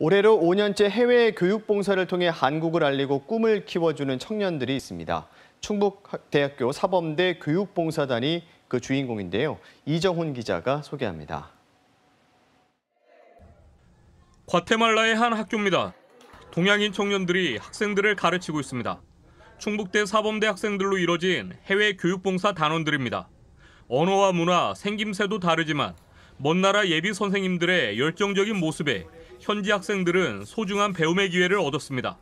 올해로 5년째 해외 교육 봉사를 통해 한국을 알리고 꿈을 키워주는 청년들이 있습니다. 충북대학교 사범대 교육봉사단이 그 주인공인데요. 이정훈 기자가 소개합니다. 과테말라의 한 학교입니다. 동양인 청년들이 학생들을 가르치고 있습니다. 충북대 사범대 학생들로 이뤄진 해외 교육봉사 단원들입니다. 언어와 문화, 생김새도 다르지만 먼 나라 예비 선생님들의 열정적인 모습에 현지 학생들은 소중한 배움의 기회를 얻었습니다.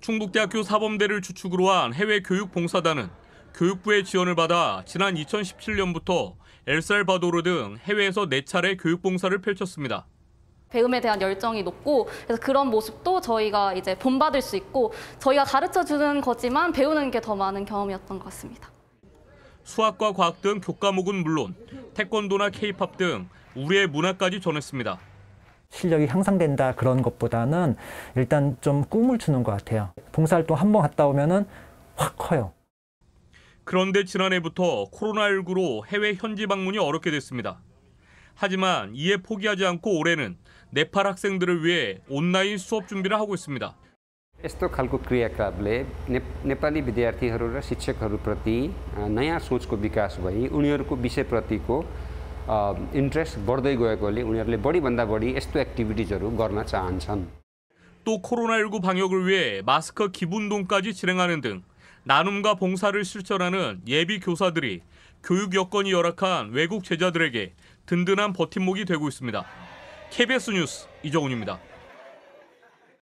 충북대학교 사범대를 주축으로 한 해외 교육 봉사단은 교육부의 지원을 받아 지난 2017년부터 엘살바도르 등 해외에서 4차례 교육 봉사를 펼쳤습니다. 배움에 대한 열정이 높고 그래서 그런 모습도 저희가 이제 본받을 수 있고 저희가 가르쳐 주는 거지만 배우는 게 더 많은 경험이었던 것 같습니다. 수학과 과학 등 교과목은 물론 태권도나 케이팝 등 우리의 문화까지 전했습니다. 실력이 향상된다 그런 것보다는 일단 좀 꿈을 주는 것 같아요. 봉사활동 한 번 갔다 오면은 확 커요. 그런데 지난해부터 코로나19로 해외 현지 방문이 어렵게 됐습니다. 하지만 이에 포기하지 않고 올해는 네팔 학생들을 위해 온라인 수업 준비를 하고 있습니다. य स इन्ट्रेस्ट बढ्दै गएकोले उनीहरूले बढीभन्दा बढी यस्तो एक्टिभिटिजहरू गर्न चाहन्छन् 또 코로나19 방역을 위해 마스크 기분동까지 진행하는 등 나눔과 봉사를 실천하는 예비 교사들이 교육 여건이 열악한 외국 제자들에게 든든한 버팀목이 되고 있습니다. KBS 뉴스 이정훈입니다.